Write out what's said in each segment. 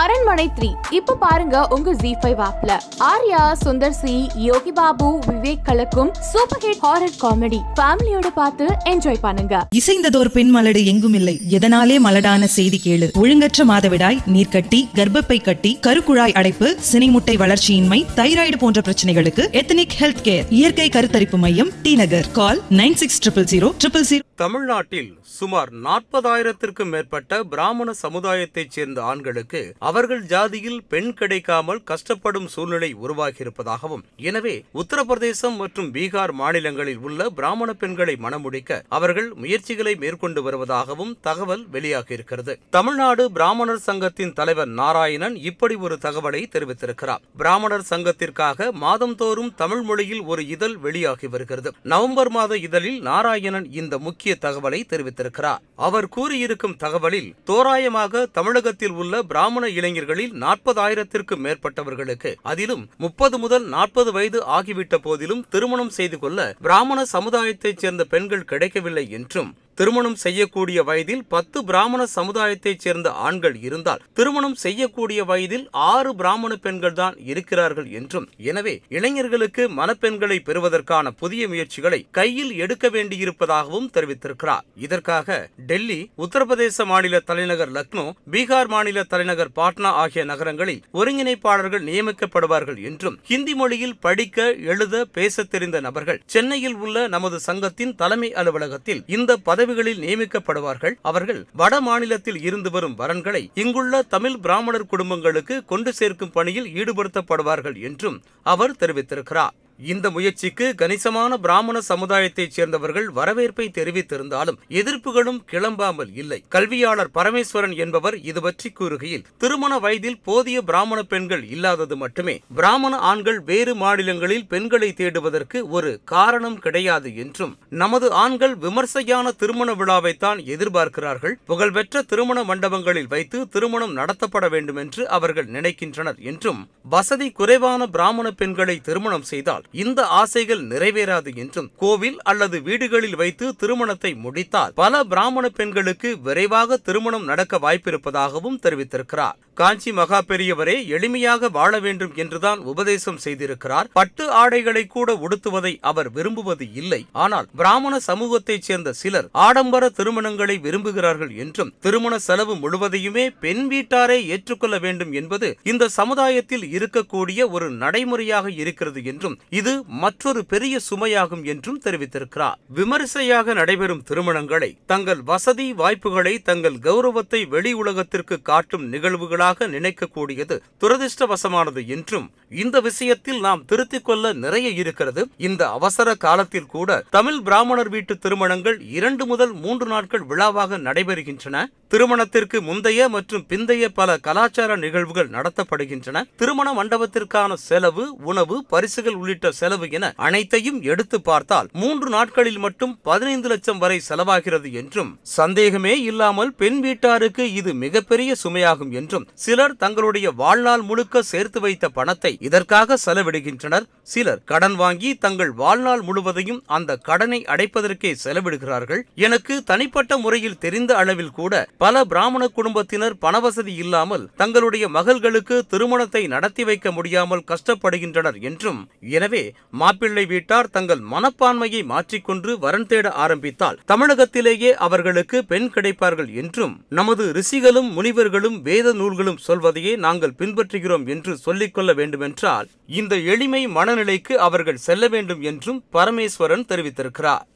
அரண்மனை த்ரீ இப்ப பாருங்க உங்க ஜி ஃபைவ் ஆப்ல ஆர்யா சுந்தர் சி யோகி பாபு விவேக் கலக்கும் சூப்பர் ஹிட் ஹாரர் காமெடி ஃபேமிலியோட பார்த்து என்ஜாய் பண்ணுங்க இசைந்ததோர் பெண் மலடு எங்கும் இல்லை எதனாலே மலடான செய்தி கேளு ஒழுங்கற்ற மாதவிடாய் நீர்க்கட்டி கர்ப்பப்பை கட்டி கருக்குழாய் அடைப்பு சினிமுட்டை வளர்ச்சியின்மை தைராய்டு போன்ற பிரச்சனைகளுக்கு எத்தனிக் ஹெல்த் கேர் இயற்கை கருத்தரிப்பு மையம் T Nagar call nine six triple zero triple zero தமிழ்நாட்டில் சுமார் நாற்பதாயிரத்திற்கும் மேற்பட்ட பிராமண சமுதாயத்தைச் சேர்ந்த ஆண்களுக்கு அவர்கள் ஜாதியில் பெண் கிடைக்காமல் கஷ்டப்படும் சூழ்நிலை உருவாகியிருப்பதாகவும் எனவே உத்தரப்பிரதேசம் மற்றும் பீகார் மாநிலங்களில் உள்ள பிராமண பெண்களை மனமுடிக்க அவர்கள் முயற்சிகளை மேற்கொண்டு வருவதாகவும் தகவல் வெளியாகியிருக்கிறது தமிழ்நாடு பிராமணர் சங்கத்தின் தலைவர் நாராயணன் இப்படி ஒரு தகவலை தெரிவித்திருக்கிறார் பிராமணர் சங்கத்திற்காக மாதந்தோறும் தமிழ் மொழியில் ஒரு இதழ் வெளியாகி வருகிறது நவம்பர் மாத இதழில் நாராயணன் இந்த முக்கிய முக்கிய தகவலை தெரிவித்திருக்கிறார் அவர் கூறியிருக்கும் தகவலில் தோராயமாக தமிழகத்தில் உள்ள பிராமண இளைஞர்களில் நாற்பதாயிரத்திற்கும் மேற்பட்டவர்களுக்கு அதிலும் முப்பது முதல் நாற்பது வயது ஆகிவிட்ட போதிலும் திருமணம் செய்து கொள்ள பிராமண சமுதாயத்தைச் சேர்ந்த பெண்கள் கிடைக்கவில்லை என்றும் திருமணம் செய்யக்கூடிய வயதில் பத்து பிராமண சமுதாயத்தைச் சேர்ந்த ஆண்கள் இருந்தால் திருமணம் செய்யக்கூடிய வயதில் ஆறு பிராமண பெண்கள் தான் இருக்கிறார்கள் என்றும் எனவே இளைஞர்களுக்கு மனப்பெண்களை பெறுவதற்கான புதிய முயற்சிகளை கையில் எடுக்க வேண்டியிருப்பதாகவும் தெரிவித்திருக்கிறார் இதற்காக டெல்லி உத்தரப்பிரதேச மாநில தலைநகர் லக்னோ பீகார் மாநில தலைநகர் பாட்னா ஆகிய நகரங்களில் ஒருங்கிணைப்பாளர்கள் நியமிக்கப்படுவார்கள் என்றும் ஹிந்தி மொழியில் படிக்க எழுத பேச தெரிந்த நபர்கள் சென்னையில் உள்ள நமது சங்கத்தின் தலைமை அலுவலகத்தில் இந்த பதவி பதவிகளில் நியமிக்கப்படுவார்கள் அவர்கள் வட மாநிலத்தில் இருந்து வரும் வரன்களை இங்குள்ள தமிழ் பிராமணர் குடும்பங்களுக்கு கொண்டு சேர்க்கும் பணியில் ஈடுபடுத்தப்படுவார்கள் என்றும் அவர் தெரிவித்திருக்கிறார் இந்த முயற்சிக்கு கணிசமான பிராமண சமுதாயத்தைச் சேர்ந்தவர்கள் வரவேற்பை தெரிவித்திருந்தாலும் எதிர்ப்புகளும் கிளம்பாமல் இல்லை கல்வியாளர் பரமேஸ்வரன் என்பவர் இது பற்றி கூறுகையில் திருமண வயதில் போதிய பிராமண பெண்கள் இல்லாதது மட்டுமே பிராமண ஆண்கள் வேறு மாநிலங்களில் பெண்களை தேடுவதற்கு ஒரு காரணம் கிடையாது என்றும் நமது ஆண்கள் விமர்சையான திருமண விழாவைத்தான் எதிர்பார்க்கிறார்கள் புகழ்பெற்ற திருமண மண்டபங்களில் வைத்து திருமணம் நடத்தப்பட வேண்டும் என்று அவர்கள் நினைக்கின்றனர் என்றும் வசதி குறைவான பிராமண பெண்களை திருமணம் செய்தால் இந்த ஆசைகள் நிறைவேறாது என்றும் கோவில் அல்லது வீடுகளில் வைத்து திருமணத்தை முடித்தால் பல பிராமண பெண்களுக்கு விரைவாக திருமணம் நடக்க வாய்ப்பிருப்பதாகவும் தெரிவித்திருக்கிறார் காஞ்சி மகா பெரியவரே எளிமையாக வாழ வேண்டும் என்றுதான் உபதேசம் செய்திருக்கிறார் பட்டு ஆடைகளை கூட உடுத்துவதை அவர் விரும்புவது இல்லை ஆனால் பிராமண சமூகத்தைச் சேர்ந்த சிலர் ஆடம்பர திருமணங்களை விரும்புகிறார்கள் என்றும் திருமண செலவு முழுவதையுமே பெண் வீட்டாரே ஏற்றுக்கொள்ள வேண்டும் என்பது இந்த சமுதாயத்தில் இருக்கக்கூடிய ஒரு நடைமுறையாக இருக்கிறது என்றும் இது மற்றொரு பெரிய சுமையாகும் என்றும் தெரிவித்திருக்கிறார் விமரிசையாக நடைபெறும் திருமணங்களை தங்கள் வசதி வாய்ப்புகளை தங்கள் கௌரவத்தை வெளி உலகத்திற்கு காட்டும் நிகழ்வுகளாக நினைக்கக்கூடியது துரதிருஷ்டவசமானது என்றும் இந்த விஷயத்தில் நாம் திருத்திக் கொள்ள நிறைய இருக்கிறது இந்த அவசர காலத்தில் கூட தமிழ் பிராமணர் வீட்டு திருமணங்கள் இரண்டு முதல் மூன்று நாட்கள் விழாவாக நடைபெறுகின்றன திருமணத்திற்கு முந்தைய மற்றும் பிந்தைய பல கலாச்சார நிகழ்வுகள் நடத்தப்படுகின்றன திருமண மண்டபத்திற்கான செலவு உணவு பரிசுகள் உள்ளிட்ட செலவு என அனைத்தையும் எடுத்து பார்த்தால் மூன்று நாட்களில் மட்டும் பதினைந்து லட்சம் வரை செலவாகிறது என்றும் சந்தேகமே இல்லாமல் பெண் வீட்டாருக்கு இது மிகப்பெரிய சுமையாகும் என்றும் சிலர் தங்களுடைய வாழ்நாள் முழுக்க சேர்த்து வைத்த பணத்தை இதற்காக செலவிடுகின்றனர் சிலர் கடன் வாங்கி தங்கள் வாழ்நாள் முழுவதையும் அந்த கடனை அடைப்பதற்கே செலவிடுகிறார்கள் எனக்கு தனிப்பட்ட முறையில் தெரிந்த அளவில் கூட பல பிராமண குடும்பத்தினர் பணவசதி இல்லாமல் தங்களுடைய மகள்களுக்கு திருமணத்தை நடத்தி வைக்க முடியாமல் கஷ்டப்படுகின்றனர் என்றும் எனவே மாப்பிள்ளை வீட்டார் தங்கள் மனப்பான்மையை மாற்றிக்கொண்டு வரன் தேட ஆரம்பித்தால் தமிழகத்திலேயே அவர்களுக்கு பெண் கிடைப்பார்கள் என்றும் நமது ரிஷிகளும் முனிவர்களும் வேத நூல்களும் சொல்வதையே நாங்கள் பின்பற்றுகிறோம் என்று சொல்லிக்கொள்ள வேண்டுமென்றால் இந்த எளிமை மனநிலைக்கு அவர்கள் செல்ல வேண்டும் என்றும் பரமேஸ்வரன் தெரிவித்திருக்கிறார்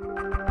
Thank you.